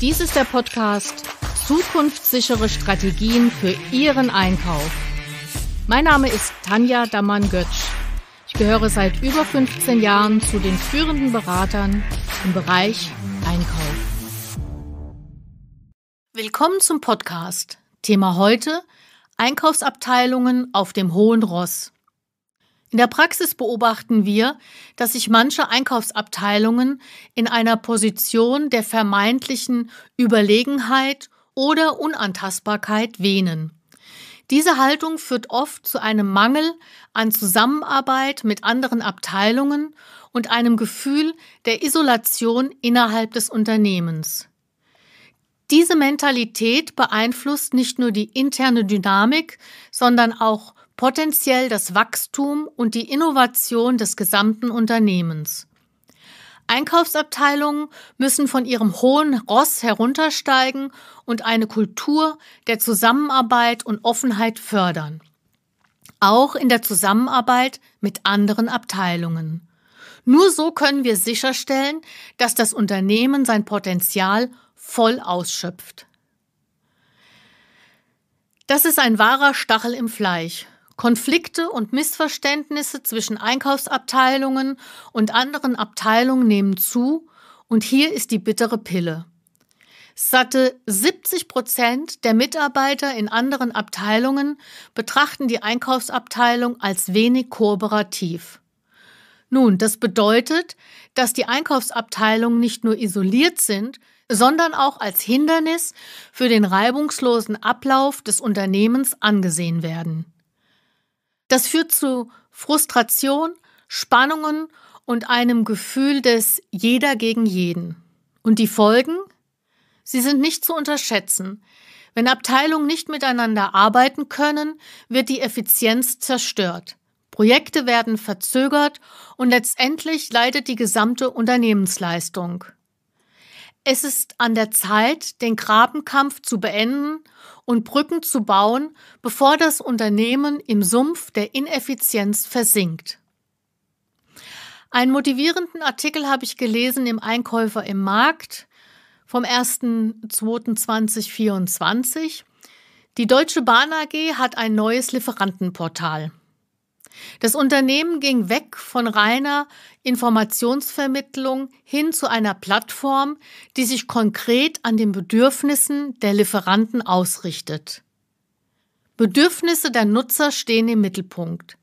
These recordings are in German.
Dies ist der Podcast Zukunftssichere Strategien für Ihren Einkauf. Mein Name ist Tanja damann götsch Ich gehöre seit über 15 Jahren zu den führenden Beratern im Bereich Einkauf. Willkommen zum Podcast. Thema heute Einkaufsabteilungen auf dem hohen Ross. In der Praxis beobachten wir, dass sich manche Einkaufsabteilungen in einer Position der vermeintlichen Überlegenheit oder Unantastbarkeit wähnen. Diese Haltung führt oft zu einem Mangel an Zusammenarbeit mit anderen Abteilungen und einem Gefühl der Isolation innerhalb des Unternehmens. Diese Mentalität beeinflusst nicht nur die interne Dynamik, sondern auch potenziell das Wachstum und die Innovation des gesamten Unternehmens. Einkaufsabteilungen müssen von ihrem hohen Ross heruntersteigen und eine Kultur der Zusammenarbeit und Offenheit fördern. Auch in der Zusammenarbeit mit anderen Abteilungen. Nur so können wir sicherstellen, dass das Unternehmen sein Potenzial voll ausschöpft. Das ist ein wahrer Stachel im Fleisch. Konflikte und Missverständnisse zwischen Einkaufsabteilungen und anderen Abteilungen nehmen zu und hier ist die bittere Pille. Satte 70 Prozent der Mitarbeiter in anderen Abteilungen betrachten die Einkaufsabteilung als wenig kooperativ. Nun, das bedeutet, dass die Einkaufsabteilungen nicht nur isoliert sind, sondern auch als Hindernis für den reibungslosen Ablauf des Unternehmens angesehen werden. Das führt zu Frustration, Spannungen und einem Gefühl des Jeder gegen jeden. Und die Folgen? Sie sind nicht zu unterschätzen. Wenn Abteilungen nicht miteinander arbeiten können, wird die Effizienz zerstört. Projekte werden verzögert und letztendlich leidet die gesamte Unternehmensleistung. Es ist an der Zeit, den Grabenkampf zu beenden und Brücken zu bauen, bevor das Unternehmen im Sumpf der Ineffizienz versinkt. Einen motivierenden Artikel habe ich gelesen im Einkäufer im Markt vom 1.2.2024. Die Deutsche Bahn AG hat ein neues Lieferantenportal. Das Unternehmen ging weg von reiner Informationsvermittlung hin zu einer Plattform, die sich konkret an den Bedürfnissen der Lieferanten ausrichtet. Bedürfnisse der Nutzer stehen im Mittelpunkt.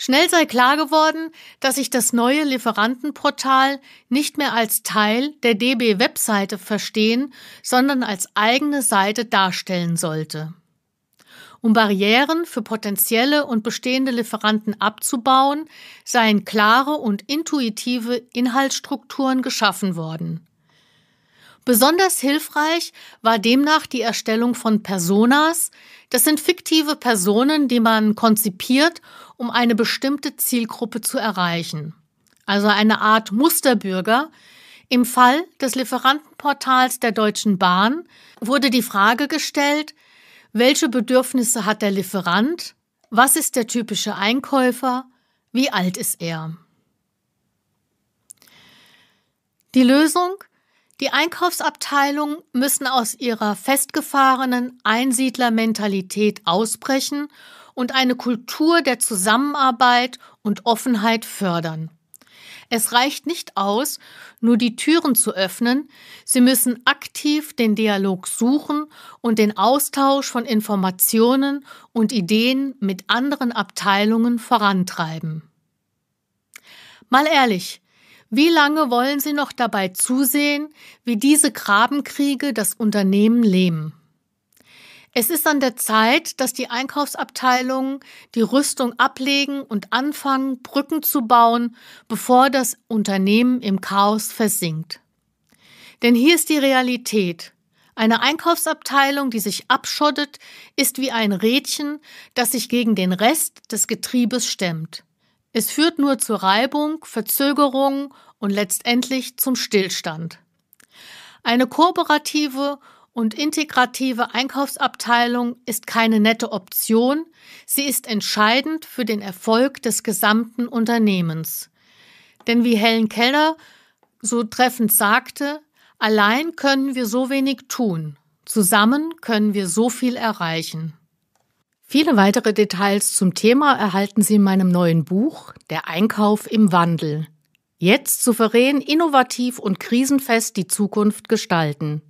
Schnell sei klar geworden, dass sich das neue Lieferantenportal nicht mehr als Teil der DB-Webseite verstehen, sondern als eigene Seite darstellen sollte. Um Barrieren für potenzielle und bestehende Lieferanten abzubauen, seien klare und intuitive Inhaltsstrukturen geschaffen worden. Besonders hilfreich war demnach die Erstellung von Personas. Das sind fiktive Personen, die man konzipiert, um eine bestimmte Zielgruppe zu erreichen. Also eine Art Musterbürger. Im Fall des Lieferantenportals der Deutschen Bahn wurde die Frage gestellt, welche Bedürfnisse hat der Lieferant? Was ist der typische Einkäufer? Wie alt ist er? Die Lösung? Die Einkaufsabteilungen müssen aus ihrer festgefahrenen Einsiedlermentalität ausbrechen und eine Kultur der Zusammenarbeit und Offenheit fördern. Es reicht nicht aus, nur die Türen zu öffnen, sie müssen aktiv den Dialog suchen und den Austausch von Informationen und Ideen mit anderen Abteilungen vorantreiben. Mal ehrlich, wie lange wollen Sie noch dabei zusehen, wie diese Grabenkriege das Unternehmen lähmen? Es ist an der Zeit, dass die Einkaufsabteilungen die Rüstung ablegen und anfangen, Brücken zu bauen, bevor das Unternehmen im Chaos versinkt. Denn hier ist die Realität. Eine Einkaufsabteilung, die sich abschottet, ist wie ein Rädchen, das sich gegen den Rest des Getriebes stemmt. Es führt nur zu Reibung, Verzögerung und letztendlich zum Stillstand. Eine kooperative und integrative Einkaufsabteilung ist keine nette Option, sie ist entscheidend für den Erfolg des gesamten Unternehmens. Denn wie Helen Keller so treffend sagte, Allein können wir so wenig tun. Zusammen können wir so viel erreichen. Viele weitere Details zum Thema erhalten Sie in meinem neuen Buch Der Einkauf im Wandel. Jetzt souverän, innovativ und krisenfest die Zukunft gestalten.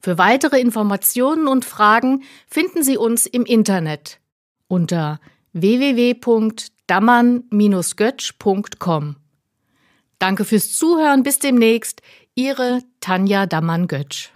Für weitere Informationen und Fragen finden Sie uns im Internet unter www.dammann-götsch.com. Danke fürs Zuhören, bis demnächst. Ihre Tanja Dammann-Götsch.